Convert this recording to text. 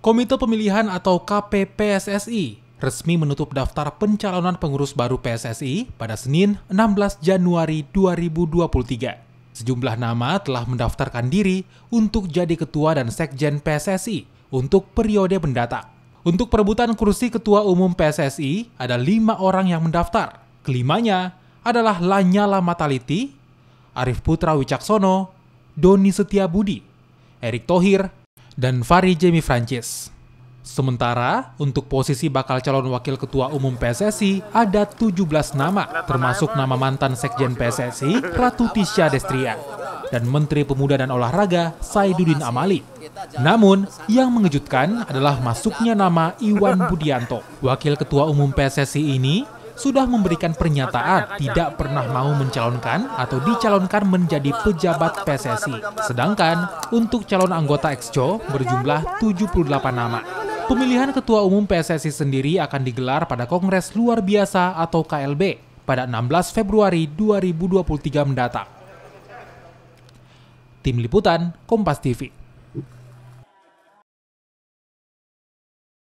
Komite Pemilihan atau KPPSSI resmi menutup daftar pencalonan pengurus baru PSSI pada Senin 16 Januari 2023. Sejumlah nama telah mendaftarkan diri untuk jadi ketua dan sekjen PSSI untuk periode mendatang. Untuk perebutan kursi ketua umum PSSI, ada lima orang yang mendaftar. Kelimanya adalah Lanyala Mataliti, Arif Putra Wicaksono, Doni Setiabudi, Erick Thohir, dan Fari Jemi Francis. Sementara, untuk posisi bakal calon wakil ketua umum PSSI ada 17 nama, termasuk nama mantan sekjen PSSI Ratu Tisha Destria dan Menteri Pemuda dan Olahraga Saiduddin Amali. Namun, yang mengejutkan adalah masuknya nama Iwan Budianto. Wakil Ketua Umum PSSI ini sudah memberikan pernyataan tidak pernah mau mencalonkan atau dicalonkan menjadi pejabat PSSI. Sedangkan untuk calon anggota EXCO berjumlah 78 nama. Pemilihan ketua umum PSSI sendiri akan digelar pada Kongres Luar Biasa atau KLB pada 16 Februari 2023 mendatang. Tim Liputan, Kompas TV.